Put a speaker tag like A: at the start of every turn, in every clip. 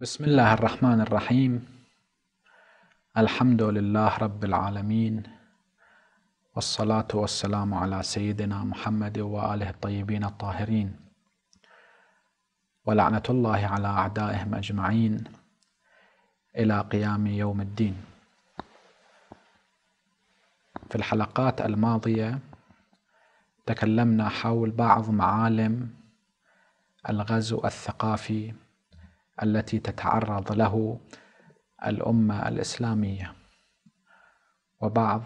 A: بسم الله الرحمن الرحيم الحمد لله رب العالمين والصلاة والسلام على سيدنا محمد وآله الطيبين الطاهرين ولعنة الله على أعدائهم أجمعين إلى قيام يوم الدين في الحلقات الماضية تكلمنا حول بعض معالم الغزو الثقافي التي تتعرض له الامه الاسلاميه وبعض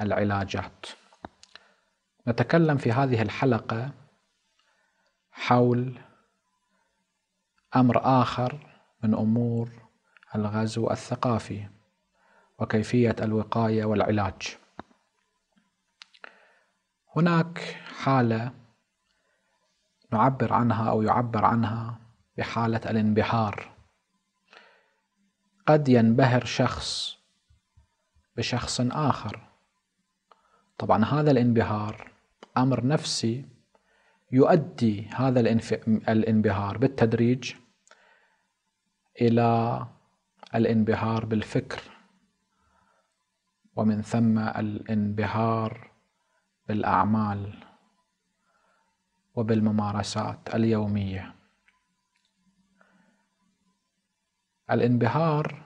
A: العلاجات نتكلم في هذه الحلقه حول امر اخر من امور الغزو الثقافي وكيفيه الوقايه والعلاج هناك حاله نعبر عنها او يعبر عنها بحالة الانبهار قد ينبهر شخص بشخص آخر طبعا هذا الانبهار أمر نفسي يؤدي هذا الانبهار بالتدريج إلى الانبهار بالفكر ومن ثم الانبهار بالأعمال وبالممارسات اليوميه الانبهار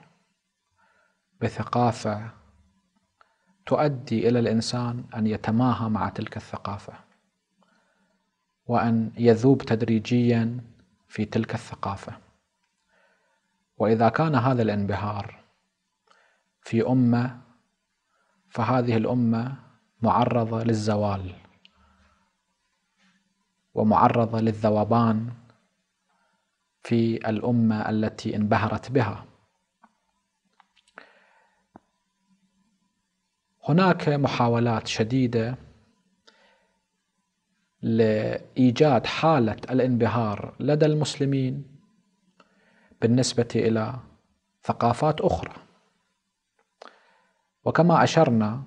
A: بثقافة تؤدي إلى الإنسان أن يتماهى مع تلك الثقافة وأن يذوب تدريجيا في تلك الثقافة وإذا كان هذا الانبهار في أمة فهذه الأمة معرضة للزوال ومعرضة للذوبان في الأمة التي انبهرت بها هناك محاولات شديدة لإيجاد حالة الانبهار لدى المسلمين بالنسبة إلى ثقافات أخرى وكما أشرنا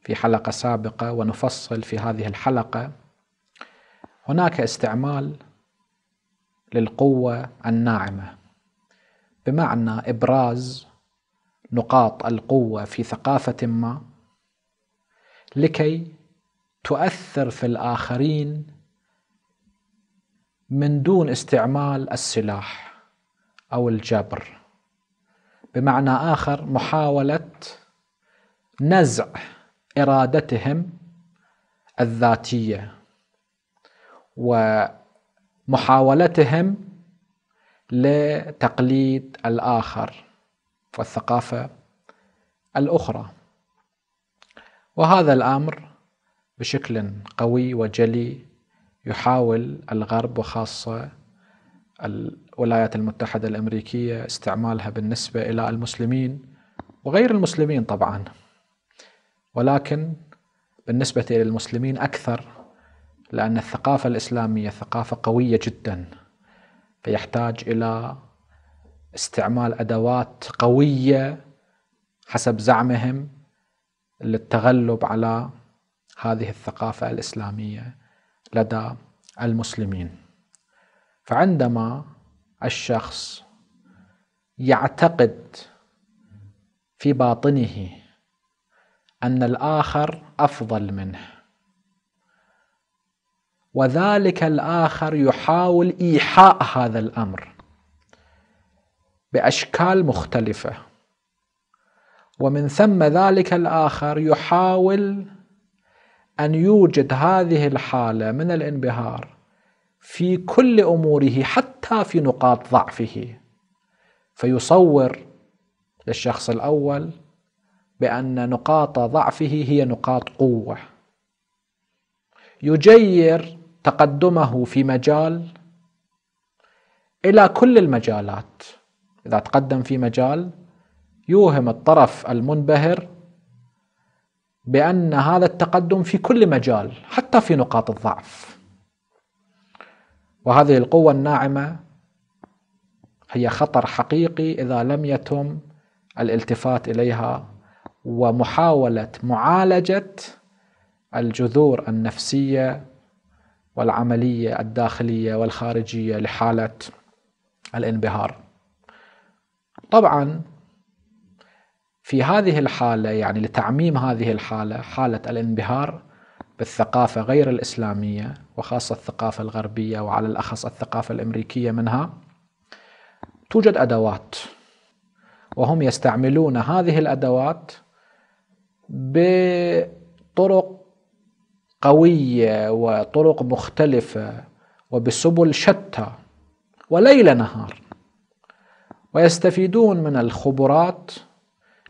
A: في حلقة سابقة ونفصل في هذه الحلقة هناك استعمال للقوة الناعمة بمعنى إبراز نقاط القوة في ثقافة ما لكي تؤثر في الآخرين من دون استعمال السلاح أو الجبر بمعنى آخر محاولة نزع إرادتهم الذاتية و محاولتهم لتقليد الآخر والثقافة الأخرى وهذا الأمر بشكل قوي وجلي يحاول الغرب وخاصة الولايات المتحدة الأمريكية استعمالها بالنسبة إلى المسلمين وغير المسلمين طبعا ولكن بالنسبة إلى المسلمين أكثر لأن الثقافة الإسلامية ثقافة قوية جدا فيحتاج إلى استعمال أدوات قوية حسب زعمهم للتغلب على هذه الثقافة الإسلامية لدى المسلمين فعندما الشخص يعتقد في باطنه أن الآخر أفضل منه وذلك الآخر يحاول إيحاء هذا الأمر بأشكال مختلفة ومن ثم ذلك الآخر يحاول أن يوجد هذه الحالة من الانبهار في كل أموره حتى في نقاط ضعفه فيصور للشخص الأول بأن نقاط ضعفه هي نقاط قوة يجير تقدمه في مجال الى كل المجالات اذا تقدم في مجال يوهم الطرف المنبهر بان هذا التقدم في كل مجال حتى في نقاط الضعف وهذه القوه الناعمه هي خطر حقيقي اذا لم يتم الالتفات اليها ومحاوله معالجه الجذور النفسيه والعملية الداخلية والخارجية لحالة الانبهار طبعا في هذه الحالة يعني لتعميم هذه الحالة حالة الانبهار بالثقافة غير الإسلامية وخاصة الثقافة الغربية وعلى الأخص الثقافة الأمريكية منها توجد أدوات وهم يستعملون هذه الأدوات بطرق قوية وطرق مختلفة وبسبل شتى وليل نهار ويستفيدون من الخبرات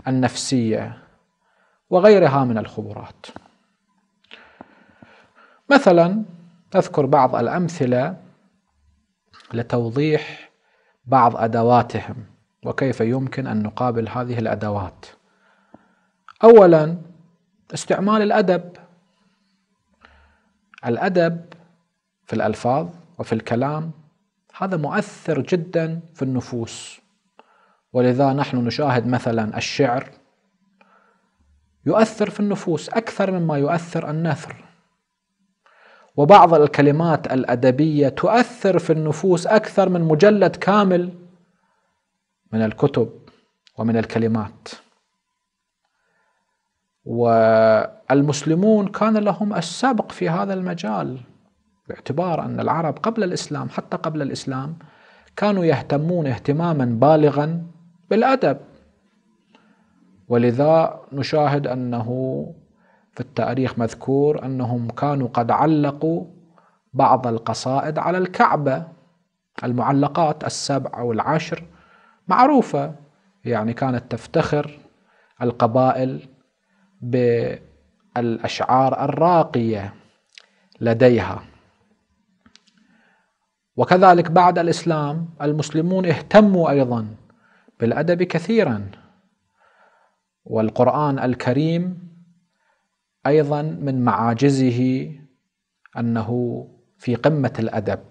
A: النفسية وغيرها من الخبرات مثلا أذكر بعض الأمثلة لتوضيح بعض أدواتهم وكيف يمكن أن نقابل هذه الأدوات أولا استعمال الأدب الأدب في الألفاظ وفي الكلام هذا مؤثر جدا في النفوس ولذا نحن نشاهد مثلا الشعر يؤثر في النفوس أكثر مما يؤثر النثر وبعض الكلمات الأدبية تؤثر في النفوس أكثر من مجلد كامل من الكتب ومن الكلمات والمسلمون كان لهم السبق في هذا المجال باعتبار أن العرب قبل الإسلام حتى قبل الإسلام كانوا يهتمون اهتماما بالغا بالأدب ولذا نشاهد أنه في التاريخ مذكور أنهم كانوا قد علقوا بعض القصائد على الكعبة المعلقات السبع أو العشر معروفة يعني كانت تفتخر القبائل بالاشعار الراقيه لديها وكذلك بعد الاسلام المسلمون اهتموا ايضا بالادب كثيرا والقران الكريم ايضا من معاجزه انه في قمه الادب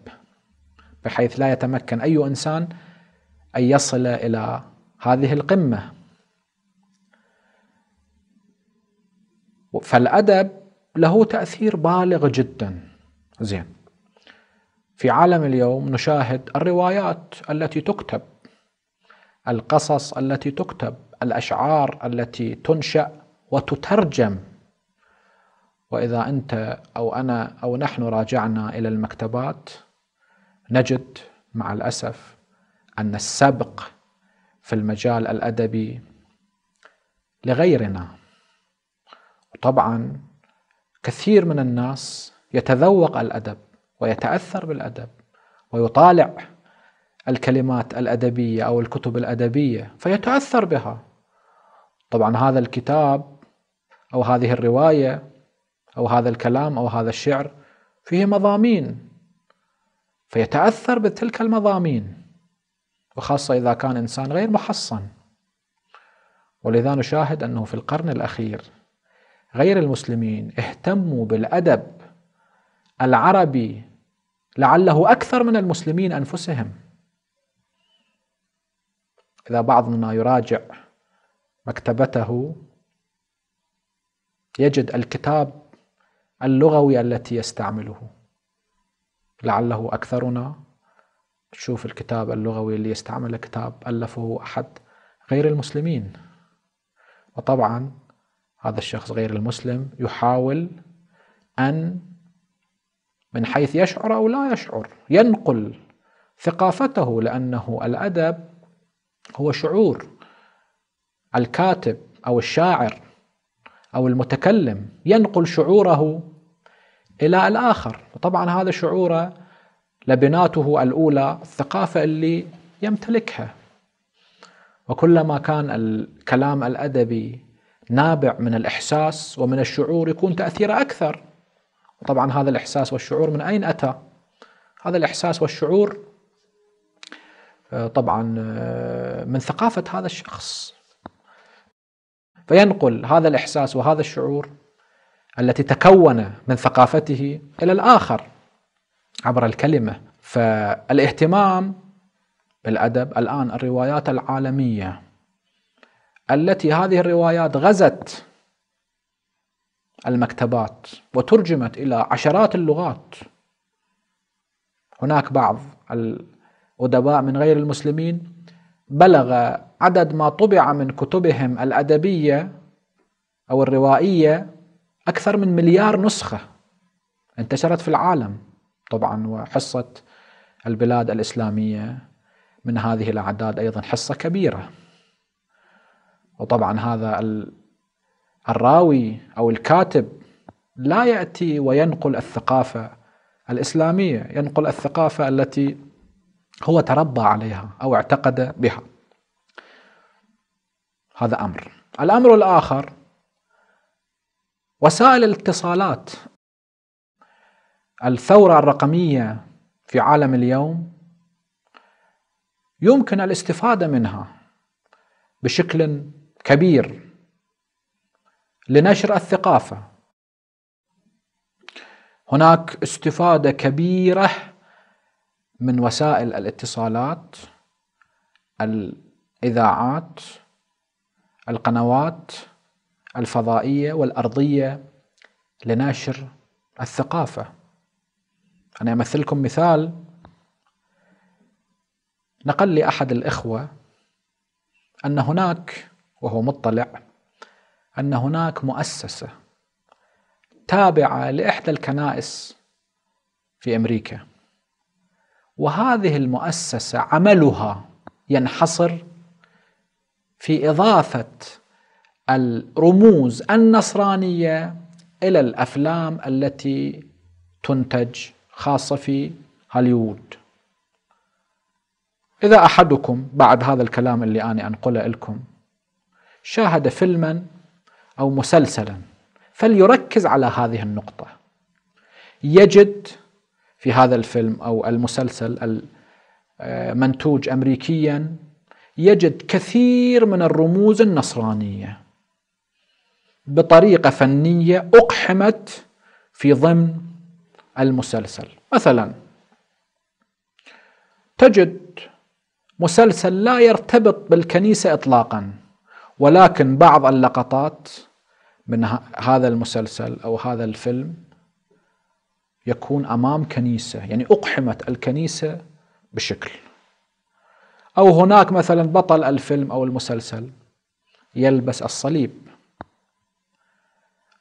A: بحيث لا يتمكن اي انسان ان يصل الى هذه القمه فالأدب له تأثير بالغ جدا زين في عالم اليوم نشاهد الروايات التي تكتب القصص التي تكتب الأشعار التي تنشأ وتترجم وإذا أنت أو أنا أو نحن راجعنا إلى المكتبات نجد مع الأسف أن السبق في المجال الأدبي لغيرنا طبعا كثير من الناس يتذوق الادب ويتاثر بالادب ويطالع الكلمات الادبيه او الكتب الادبيه فيتاثر بها طبعا هذا الكتاب او هذه الروايه او هذا الكلام او هذا الشعر فيه مضامين فيتاثر بتلك المضامين وخاصه اذا كان انسان غير محصن ولذا نشاهد انه في القرن الاخير غير المسلمين اهتموا بالادب العربي لعله اكثر من المسلمين انفسهم اذا بعضنا يراجع مكتبته يجد الكتاب اللغوي التي يستعمله لعله اكثرنا شوف الكتاب اللغوي اللي يستعمله كتاب الفه احد غير المسلمين وطبعا هذا الشخص غير المسلم يحاول أن من حيث يشعر أو لا يشعر ينقل ثقافته لأنه الأدب هو شعور الكاتب أو الشاعر أو المتكلم ينقل شعوره إلى الآخر وطبعا هذا شعوره لبناته الأولى الثقافة اللي يمتلكها وكلما كان الكلام الأدبي نابع من الإحساس ومن الشعور يكون تأثيره أكثر طبعا هذا الإحساس والشعور من أين أتى هذا الإحساس والشعور آه، طبعا آه، من ثقافة هذا الشخص فينقل هذا الإحساس وهذا الشعور التي تكون من ثقافته إلى الآخر عبر الكلمة فالاهتمام بالأدب الآن الروايات العالمية التي هذه الروايات غزت المكتبات وترجمت الى عشرات اللغات هناك بعض الادباء من غير المسلمين بلغ عدد ما طبع من كتبهم الادبيه او الروائيه اكثر من مليار نسخه انتشرت في العالم طبعا وحصه البلاد الاسلاميه من هذه الاعداد ايضا حصه كبيره وطبعا هذا الراوي او الكاتب لا ياتي وينقل الثقافه الاسلاميه، ينقل الثقافه التي هو تربى عليها او اعتقد بها. هذا امر. الامر الاخر وسائل الاتصالات الثوره الرقميه في عالم اليوم يمكن الاستفاده منها بشكل كبير لنشر الثقافه هناك استفاده كبيره من وسائل الاتصالات الاذاعات القنوات الفضائيه والارضيه لنشر الثقافه انا امثلكم مثال نقل لي احد الاخوه ان هناك وهو مطلع أن هناك مؤسسة تابعة لإحدى الكنائس في أمريكا وهذه المؤسسة عملها ينحصر في إضافة الرموز النصرانية إلى الأفلام التي تنتج خاصة في هوليوود إذا أحدكم بعد هذا الكلام اللي أنا أنقله لكم شاهد فيلما أو مسلسلا فليركز على هذه النقطة يجد في هذا الفيلم أو المسلسل المنتوج آه، أمريكيا يجد كثير من الرموز النصرانية بطريقة فنية أقحمت في ضمن المسلسل مثلا تجد مسلسل لا يرتبط بالكنيسة إطلاقاً ولكن بعض اللقطات من هذا المسلسل أو هذا الفيلم يكون أمام كنيسة يعني أقحمت الكنيسة بشكل أو هناك مثلا بطل الفيلم أو المسلسل يلبس الصليب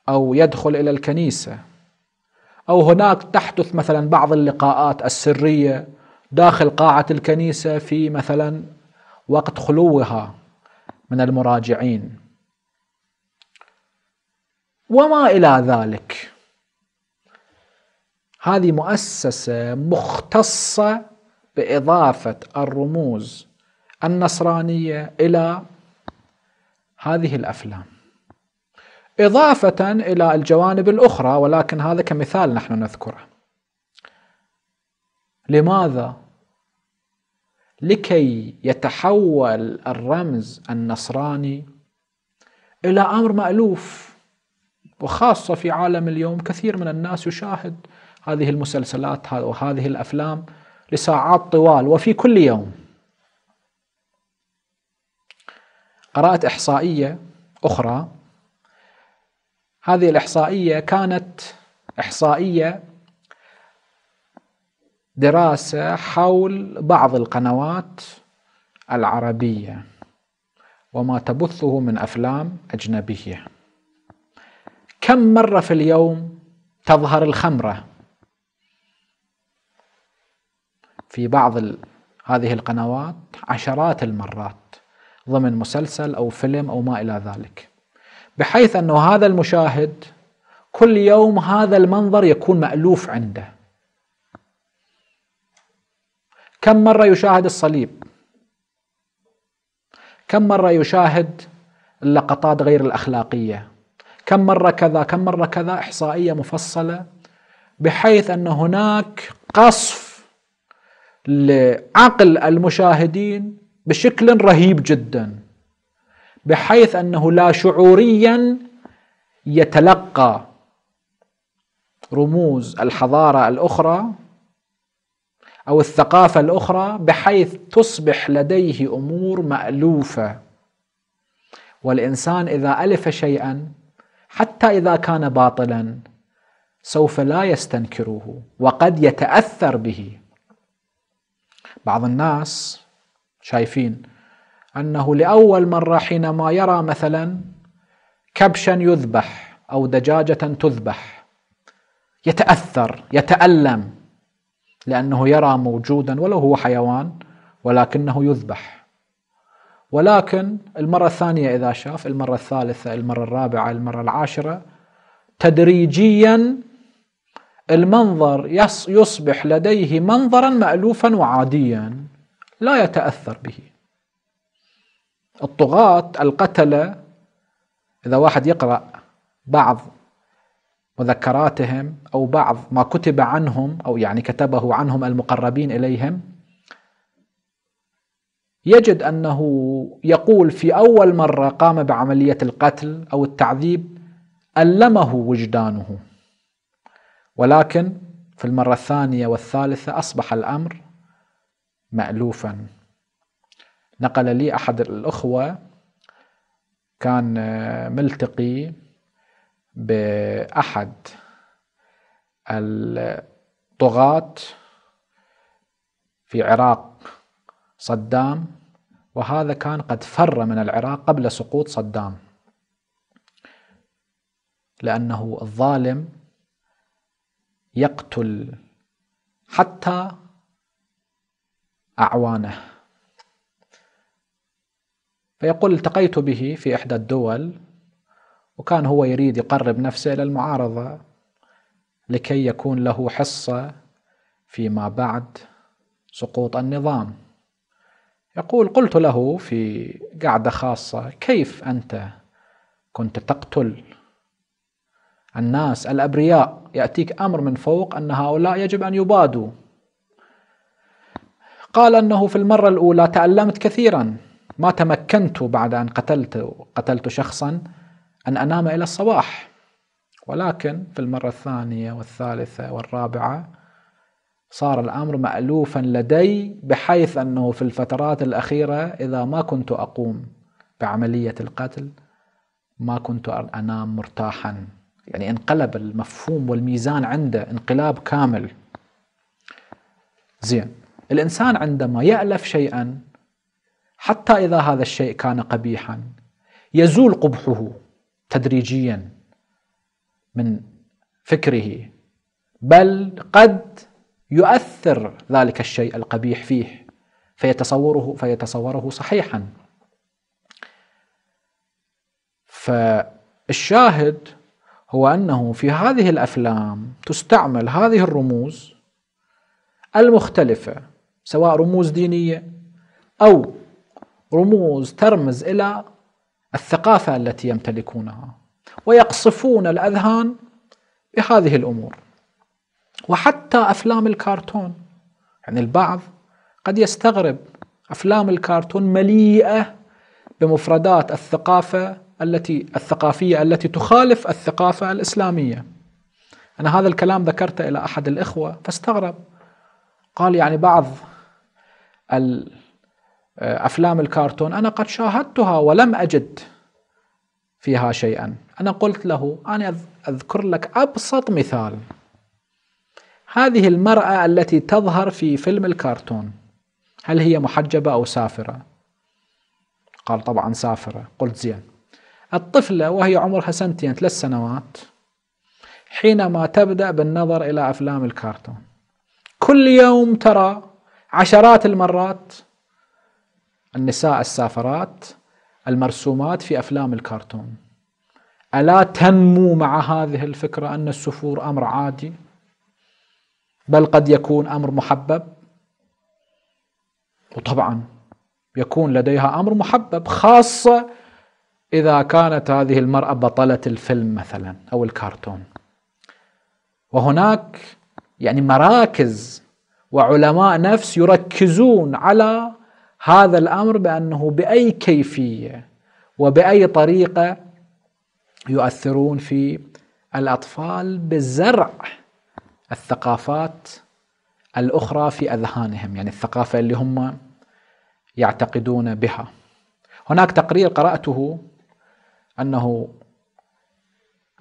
A: أو يدخل إلى الكنيسة أو هناك تحدث مثلا بعض اللقاءات السرية داخل قاعة الكنيسة في مثلا وقت خلوها من المراجعين وما إلى ذلك هذه مؤسسة مختصة بإضافة الرموز النصرانية إلى هذه الأفلام إضافة إلى الجوانب الأخرى ولكن هذا كمثال نحن نذكره لماذا لكي يتحول الرمز النصراني الى امر مالوف وخاصه في عالم اليوم كثير من الناس يشاهد هذه المسلسلات وهذه الافلام لساعات طوال وفي كل يوم قرات احصائيه اخرى هذه الاحصائيه كانت احصائيه دراسة حول بعض القنوات العربية وما تبثه من أفلام أجنبية كم مرة في اليوم تظهر الخمرة في بعض هذه القنوات عشرات المرات ضمن مسلسل أو فيلم أو ما إلى ذلك بحيث أنه هذا المشاهد كل يوم هذا المنظر يكون مألوف عنده كم مرة يشاهد الصليب كم مرة يشاهد اللقطات غير الأخلاقية كم مرة كذا كم مرة كذا إحصائية مفصلة بحيث أن هناك قصف لعقل المشاهدين بشكل رهيب جدا بحيث أنه لا شعوريا يتلقى رموز الحضارة الأخرى او الثقافه الاخرى بحيث تصبح لديه امور مالوفه والانسان اذا الف شيئا حتى اذا كان باطلا سوف لا يستنكره وقد يتاثر به بعض الناس شايفين انه لاول مره حينما يرى مثلا كبشا يذبح او دجاجه تذبح يتاثر يتالم لأنه يرى موجودا ولو هو حيوان ولكنه يذبح ولكن المرة الثانية إذا شاف المرة الثالثة المرة الرابعة المرة العاشرة تدريجيا المنظر يصبح لديه منظرا مألوفا وعاديا لا يتأثر به الطغاة القتلة إذا واحد يقرأ بعض مذكراتهم أو بعض ما كتب عنهم أو يعني كتبه عنهم المقربين إليهم يجد أنه يقول في أول مرة قام بعملية القتل أو التعذيب ألمه وجدانه ولكن في المرة الثانية والثالثة أصبح الأمر مألوفا نقل لي أحد الأخوة كان ملتقي بأحد الطغاة في عراق صدام وهذا كان قد فر من العراق قبل سقوط صدام لأنه الظالم يقتل حتى أعوانه فيقول التقيت به في إحدى الدول وكان هو يريد يقرب نفسه إلى المعارضة لكي يكون له حصة فيما بعد سقوط النظام يقول قلت له في قعدة خاصة كيف أنت كنت تقتل الناس الأبرياء يأتيك أمر من فوق أن هؤلاء يجب أن يبادوا قال أنه في المرة الأولى تألمت كثيرا ما تمكنت بعد أن قتلت قتلت شخصا أن أنام إلى الصباح ولكن في المرة الثانية والثالثة والرابعة صار الأمر مألوفا لدي بحيث أنه في الفترات الأخيرة إذا ما كنت أقوم بعملية القتل ما كنت أنام مرتاحا يعني انقلب المفهوم والميزان عنده انقلاب كامل زين الإنسان عندما يألف شيئا حتى إذا هذا الشيء كان قبيحا يزول قبحه تدريجيا من فكره بل قد يؤثر ذلك الشيء القبيح فيه فيتصوره فيتصوره صحيحا فالشاهد هو انه في هذه الافلام تستعمل هذه الرموز المختلفه سواء رموز دينيه او رموز ترمز الى الثقافة التي يمتلكونها ويقصفون الأذهان بهذه الأمور وحتى أفلام الكرتون يعني البعض قد يستغرب أفلام الكرتون مليئة بمفردات الثقافة التي الثقافية التي تخالف الثقافة الإسلامية أنا هذا الكلام ذكرته إلى أحد الإخوة فاستغرب قال يعني بعض أفلام الكارتون أنا قد شاهدتها ولم أجد فيها شيئا أنا قلت له أنا أذكر لك أبسط مثال هذه المرأة التي تظهر في فيلم الكارتون هل هي محجبة أو سافرة؟ قال طبعا سافرة قلت زين الطفلة وهي عمرها سنتين ثلاث سنوات حينما تبدأ بالنظر إلى أفلام الكارتون كل يوم ترى عشرات المرات النساء السافرات المرسومات في أفلام الكرتون ألا تنمو مع هذه الفكرة أن السفور أمر عادي بل قد يكون أمر محبب وطبعا يكون لديها أمر محبب خاصة إذا كانت هذه المرأة بطلة الفيلم مثلا أو الكرتون وهناك يعني مراكز وعلماء نفس يركزون على هذا الامر بانه باي كيفيه وباي طريقه يؤثرون في الاطفال بزرع الثقافات الاخرى في اذهانهم يعني الثقافه اللي هم يعتقدون بها هناك تقرير قراته انه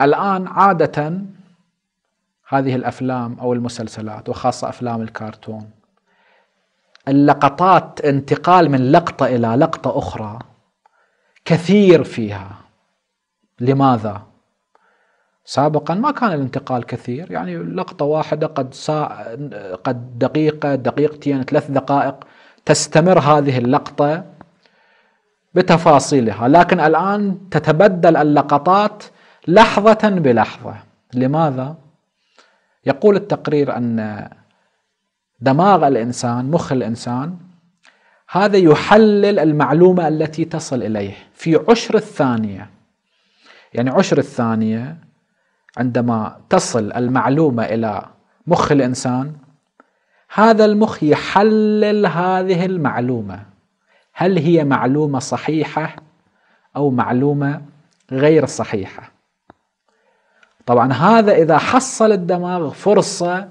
A: الان عاده هذه الافلام او المسلسلات وخاصه افلام الكرتون اللقطات انتقال من لقطة إلى لقطة أخرى كثير فيها لماذا؟ سابقا ما كان الانتقال كثير يعني لقطة واحدة قد سا... قد دقيقة دقيقتين ثلاث دقائق تستمر هذه اللقطة بتفاصيلها لكن الآن تتبدل اللقطات لحظة بلحظة لماذا؟ يقول التقرير أن دماغ الانسان مخ الانسان هذا يحلل المعلومه التي تصل اليه في عشر الثانيه يعني عشر الثانيه عندما تصل المعلومه الى مخ الانسان هذا المخ يحلل هذه المعلومه هل هي معلومه صحيحه او معلومه غير صحيحه طبعا هذا اذا حصل الدماغ فرصه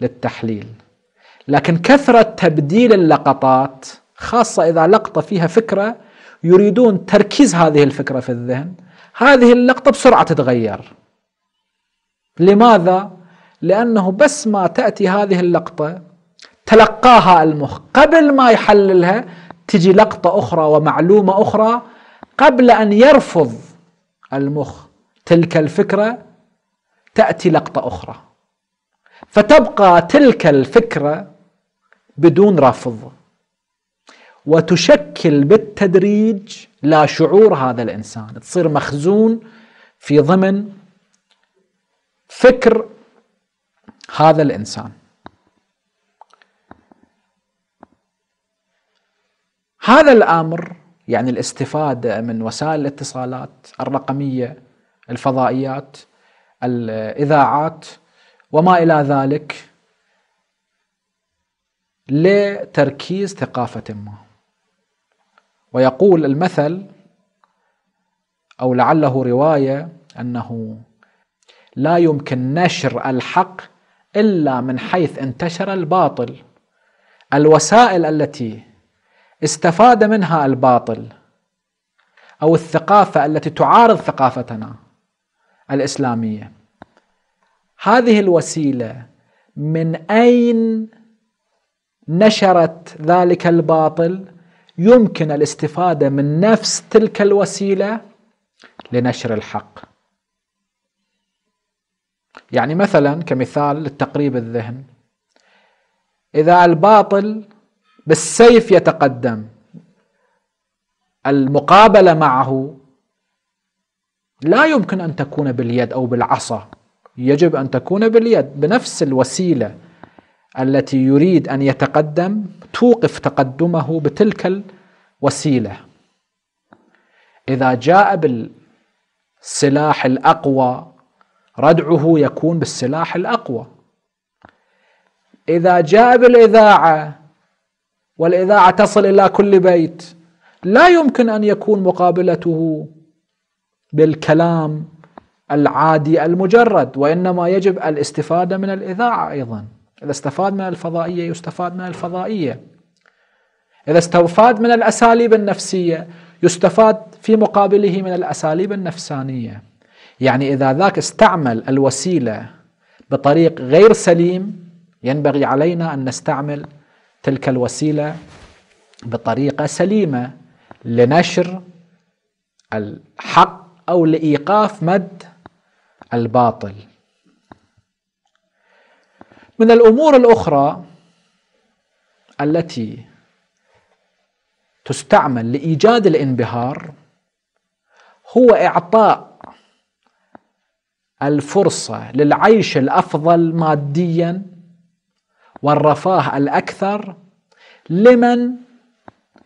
A: للتحليل لكن كثرة تبديل اللقطات خاصة إذا لقطة فيها فكرة يريدون تركيز هذه الفكرة في الذهن هذه اللقطة بسرعة تتغير لماذا؟ لأنه بس ما تأتي هذه اللقطة تلقاها المخ قبل ما يحللها تجي لقطة أخرى ومعلومة أخرى قبل أن يرفض المخ تلك الفكرة تأتي لقطة أخرى فتبقى تلك الفكرة بدون رفض وتشكل بالتدريج لا شعور هذا الانسان تصير مخزون في ضمن فكر هذا الانسان هذا الامر يعني الاستفاده من وسائل الاتصالات الرقميه الفضائيات الاذاعات وما الى ذلك لتركيز ثقافة ما ويقول المثل أو لعله رواية أنه لا يمكن نشر الحق إلا من حيث انتشر الباطل الوسائل التي استفاد منها الباطل أو الثقافة التي تعارض ثقافتنا الإسلامية هذه الوسيلة من أين نشرت ذلك الباطل يمكن الاستفاده من نفس تلك الوسيله لنشر الحق. يعني مثلا كمثال للتقريب الذهن اذا الباطل بالسيف يتقدم المقابله معه لا يمكن ان تكون باليد او بالعصا يجب ان تكون باليد بنفس الوسيله التي يريد أن يتقدم توقف تقدمه بتلك الوسيلة إذا جاء بالسلاح الأقوى ردعه يكون بالسلاح الأقوى إذا جاء بالإذاعة والإذاعة تصل إلى كل بيت لا يمكن أن يكون مقابلته بالكلام العادي المجرد وإنما يجب الاستفادة من الإذاعة أيضا إذا استفاد من الفضائية يستفاد من الفضائية إذا استفاد من الأساليب النفسية يستفاد في مقابله من الأساليب النفسانية يعني إذا ذاك استعمل الوسيلة بطريق غير سليم ينبغي علينا أن نستعمل تلك الوسيلة بطريقة سليمة لنشر الحق أو لإيقاف مد الباطل من الأمور الأخرى التي تستعمل لإيجاد الانبهار هو إعطاء الفرصة للعيش الأفضل ماديا والرفاه الأكثر لمن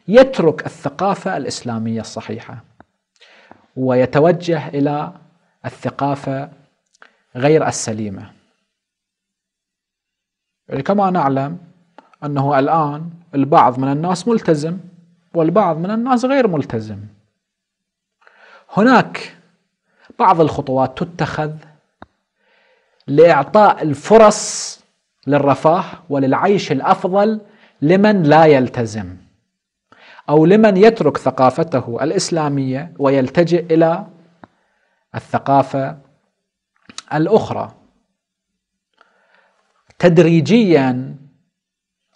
A: يترك الثقافة الإسلامية الصحيحة ويتوجه إلى الثقافة غير السليمة يعني كما نعلم أنه الآن البعض من الناس ملتزم والبعض من الناس غير ملتزم هناك بعض الخطوات تتخذ لإعطاء الفرص للرفاه وللعيش الأفضل لمن لا يلتزم أو لمن يترك ثقافته الإسلامية ويلتجئ إلى الثقافة الأخرى تدريجيا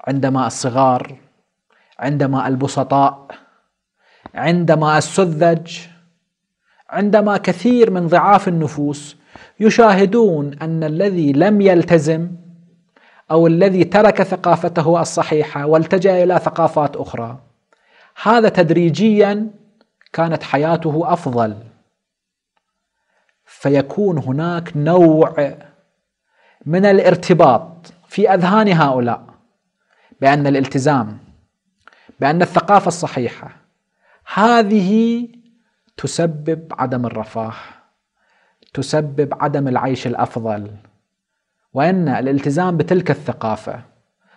A: عندما الصغار عندما البسطاء عندما السذج عندما كثير من ضعاف النفوس يشاهدون ان الذي لم يلتزم او الذي ترك ثقافته الصحيحه والتجا الى ثقافات اخرى هذا تدريجيا كانت حياته افضل فيكون هناك نوع من الارتباط في اذهان هؤلاء بان الالتزام بان الثقافه الصحيحه هذه تسبب عدم الرفاه تسبب عدم العيش الافضل وان الالتزام بتلك الثقافه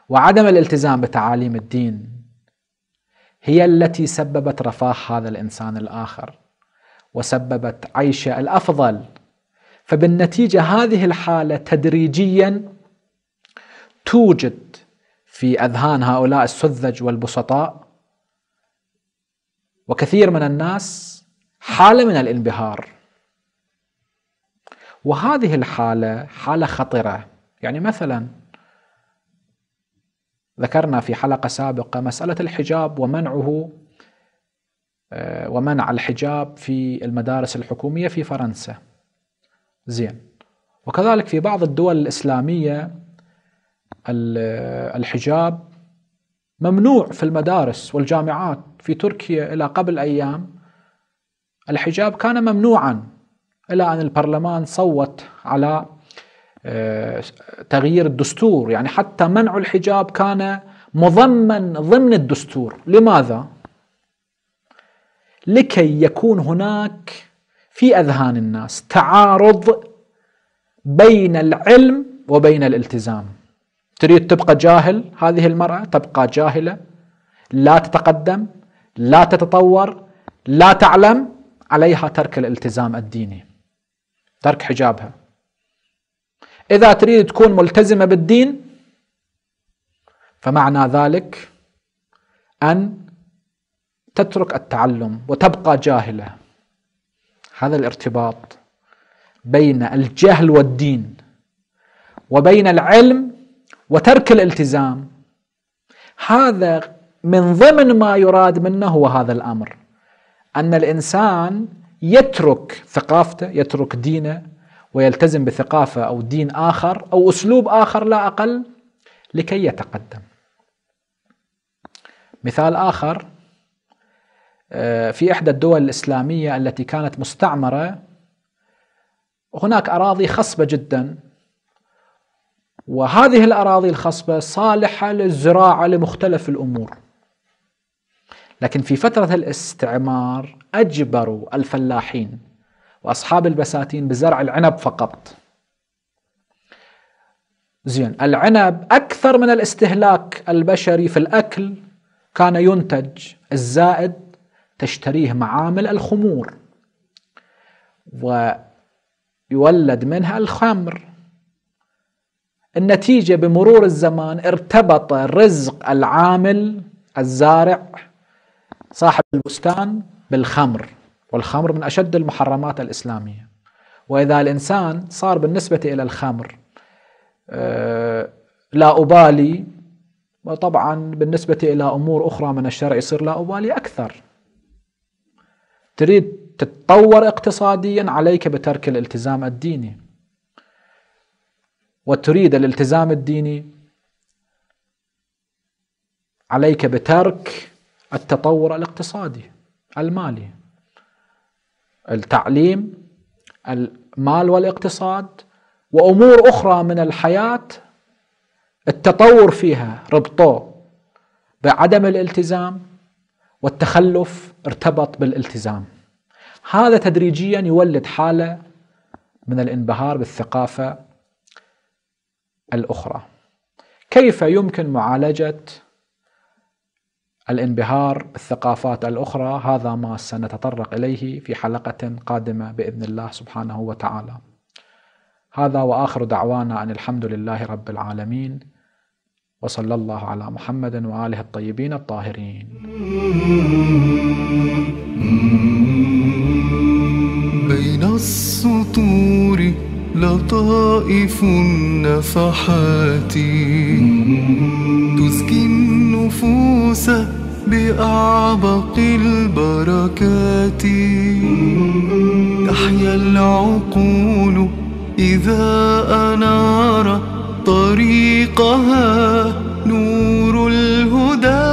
A: وعدم الالتزام بتعاليم الدين هي التي سببت رفاه هذا الانسان الاخر وسببت عيشه الافضل فبالنتيجة هذه الحالة تدريجيا توجد في أذهان هؤلاء السذج والبسطاء وكثير من الناس حالة من الانبهار وهذه الحالة حالة خطرة يعني مثلا ذكرنا في حلقة سابقة مسألة الحجاب ومنعه آه، ومنع الحجاب في المدارس الحكومية في فرنسا زين وكذلك في بعض الدول الإسلامية الحجاب ممنوع في المدارس والجامعات في تركيا إلى قبل أيام الحجاب كان ممنوعا إلى أن البرلمان صوت على آه، تغيير الدستور يعني حتى منع الحجاب كان مضمن ضمن الدستور لماذا؟ لكي يكون هناك في أذهان الناس تعارض بين العلم وبين الالتزام تريد تبقى جاهل هذه المرأة تبقى جاهلة لا تتقدم لا تتطور لا تعلم عليها ترك الالتزام الديني ترك حجابها إذا تريد تكون ملتزمة بالدين فمعنى ذلك أن تترك التعلم وتبقى جاهله هذا الارتباط بين الجهل والدين وبين العلم وترك الالتزام هذا من ضمن ما يراد منه هو هذا الامر ان الانسان يترك ثقافته يترك دينه ويلتزم بثقافه او دين اخر او اسلوب اخر لا اقل لكي يتقدم مثال اخر آه، في إحدى الدول الإسلامية التي كانت مستعمرة هناك أراضي خصبة جدا وهذه الأراضي الخصبة صالحة للزراعة لمختلف الأمور لكن في فترة الاستعمار أجبروا الفلاحين وأصحاب البساتين بزرع العنب فقط زين العنب أكثر من الاستهلاك البشري في الأكل كان ينتج الزائد تشتريه معامل الخمور ويولد منها الخمر النتيجة بمرور الزمان ارتبط رزق العامل الزارع صاحب البستان بالخمر والخمر من أشد المحرمات الإسلامية وإذا الإنسان صار بالنسبة إلى الخمر آه، لا أبالي وطبعا بالنسبة إلى أمور أخرى من الشرع يصير لا أبالي أكثر تريد تتطور اقتصاديا عليك بترك الالتزام الديني وتريد الالتزام الديني عليك بترك التطور الاقتصادي المالي التعليم المال والاقتصاد وامور اخرى من الحياه التطور فيها ربطه بعدم الالتزام والتخلف ارتبط بالالتزام هذا تدريجيا يولد حاله من الانبهار بالثقافه الاخرى كيف يمكن معالجه الانبهار بالثقافات الاخرى هذا ما سنتطرق اليه في حلقه قادمه باذن الله سبحانه وتعالى هذا واخر دعوانا ان الحمد لله رب العالمين وصلى الله على محمد وآله الطيبين الطاهرين
B: بين السطور لطائف النفحات تزكي النفوس بأعبق البركات تحيا العقول إذا أنارت طريقها نور الهدى